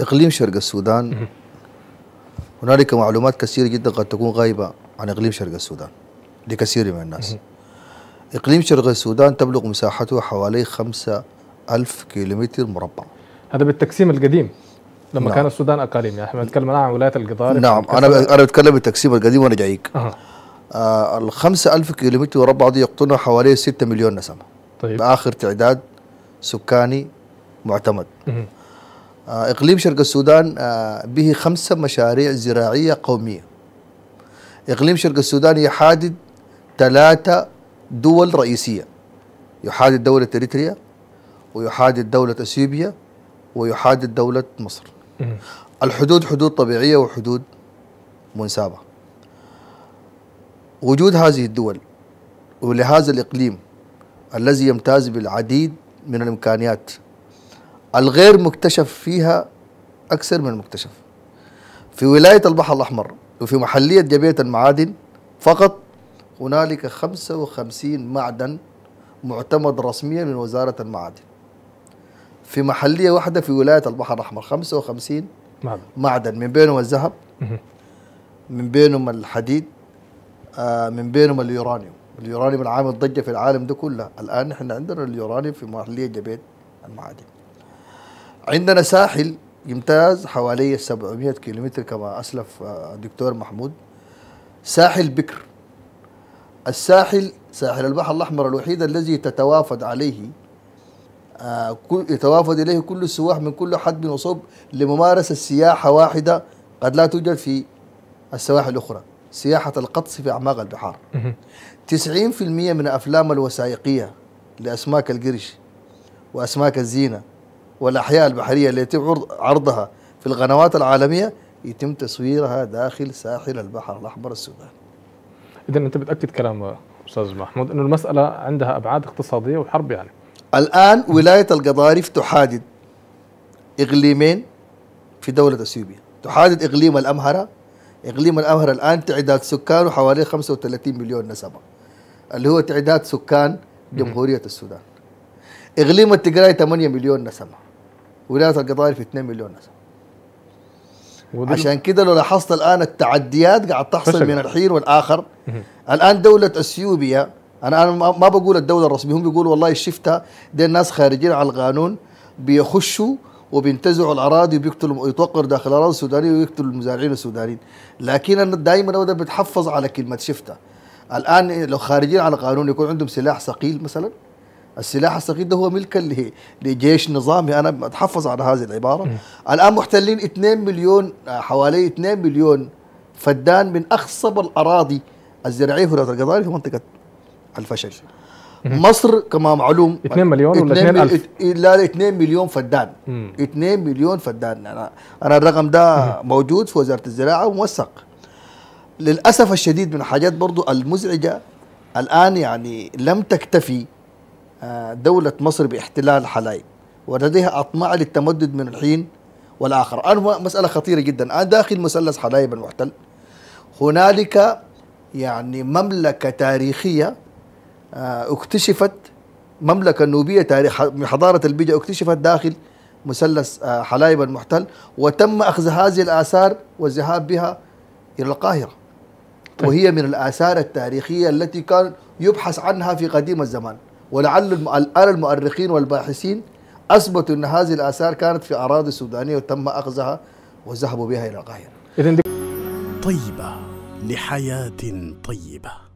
إقليم شرق السودان هنالك معلومات كثيرة جدا قد تكون غايبة عن إقليم شرق السودان لكثير من الناس إقليم شرق السودان تبلغ مساحته حوالي خمسة ألف كيلومتر مربع هذا بالتقسيم القديم لما نعم. كان السودان أقاليم يعني احنا بنتكلم عن ولاية القضاء نعم أنا أنا بتكلم بالتقسيم القديم وأنا جايك أه. آه الخمسة ألف كيلومتر مربع دي يقطنها حوالي 6 مليون نسمة طيب بآخر تعداد سكاني معتمد آه، إقليم شرق السودان آه، به خمسة مشاريع زراعية قومية إقليم شرق السودان يحادد ثلاثة دول رئيسية يحادد دولة إريتريا ويحادد دولة أثيوبيا ويحادد دولة مصر الحدود حدود طبيعية وحدود منسابة وجود هذه الدول ولهذا الإقليم الذي يمتاز بالعديد من الإمكانيات الغير مكتشف فيها أكثر من المكتشف في ولاية البحر الأحمر وفي محلية جبهة المعادن فقط هنالك 55 معدن معتمد رسميا من وزارة المعادن في محلية واحدة في ولاية البحر الأحمر 55 معدن, نعم. معدن من بينهم الذهب من بينهم الحديد آه، من بينهم اليورانيوم اليورانيوم العامل ضجة في العالم ده كله الآن نحن عندنا اليورانيوم في محلية جبيت المعادن عندنا ساحل يمتاز حوالي 700 كيلومتر كما أسلف آه، الدكتور محمود ساحل بكر الساحل ساحل البحر الأحمر الوحيد الذي تتوافد عليه آه، يتوافد إليه كل السواح من كل حد من وصوب لممارسة سياحة واحدة قد لا توجد في السواحل الأخرى سياحة القطس في أعماق البحار 90% من أفلام الوثائقية لأسماك القرش وأسماك الزينة والأحياء البحرية التي يتم عرضها في القنوات العالمية يتم تصويرها داخل ساحل البحر الأحمر السوداني إذا أنت بتأكد كلام أستاذ محمود أنه المسألة عندها أبعاد اقتصادية وحرب يعني الآن ولاية القضارف تحادد إقليمين في دولة أثيوبيا تحادد إقليم الأمهرة إقليم الأمهرة الآن تعداد سكانه حوالي 35 مليون نسمة اللي هو تعداد سكان جمهورية السودان إقليم التجراي 8 مليون نسمة ولايه القضاء في 2 مليون نسمه عشان كده لو لاحظت الان التعديات قاعد تحصل من الحين والاخر الان دوله اثيوبيا انا انا ما بقول الدوله الرسميه هم بيقولوا والله شفتها دي الناس خارجين على القانون بيخشوا وبينتزعوا الاراضي وبيقتلوا يتوقر داخل الاراضي السودانيه ويقتلوا المزارعين السودانيين لكن دائما ابدا بتحفظ على كلمه شفتها الان لو خارجين على القانون يكون عندهم سلاح ثقيل مثلا السلاح الصغير ده هو ملكا لجيش نظامي انا اتحفظ على هذه العباره م. الان محتلين 2 مليون آه، حوالي 2 مليون فدان من اخصب الاراضي الزراعيه في القضاء في منطقه الفشل مصر كما معلوم 2 مليون ولا 2 ألف؟ لا 2 مليون فدان 2 مليون فدان انا انا الرقم ده موجود في وزاره الزراعه وموثق للاسف الشديد من الحاجات برضو المزعجه الان يعني لم تكتفي دولة مصر باحتلال حلايب ولديها أطماع للتمدد من الحين والآخر أنا مسألة خطيرة جدا أنا داخل مثلث حلايب المحتل هنالك يعني مملكة تاريخية آه، اكتشفت مملكة نوبية تاريخ حضارة البيجا اكتشفت داخل مثلث آه، حلايب المحتل وتم أخذ هذه الآثار والذهاب بها إلى القاهرة طيب. وهي من الآثار التاريخية التي كان يبحث عنها في قديم الزمان ولعل الآن المؤرخين والباحثين أثبتوا أن هذه الآثار كانت في أراضي سودانية وتم أخذها وذهبوا بها إلى القاهرة طيبة لحياة طيبة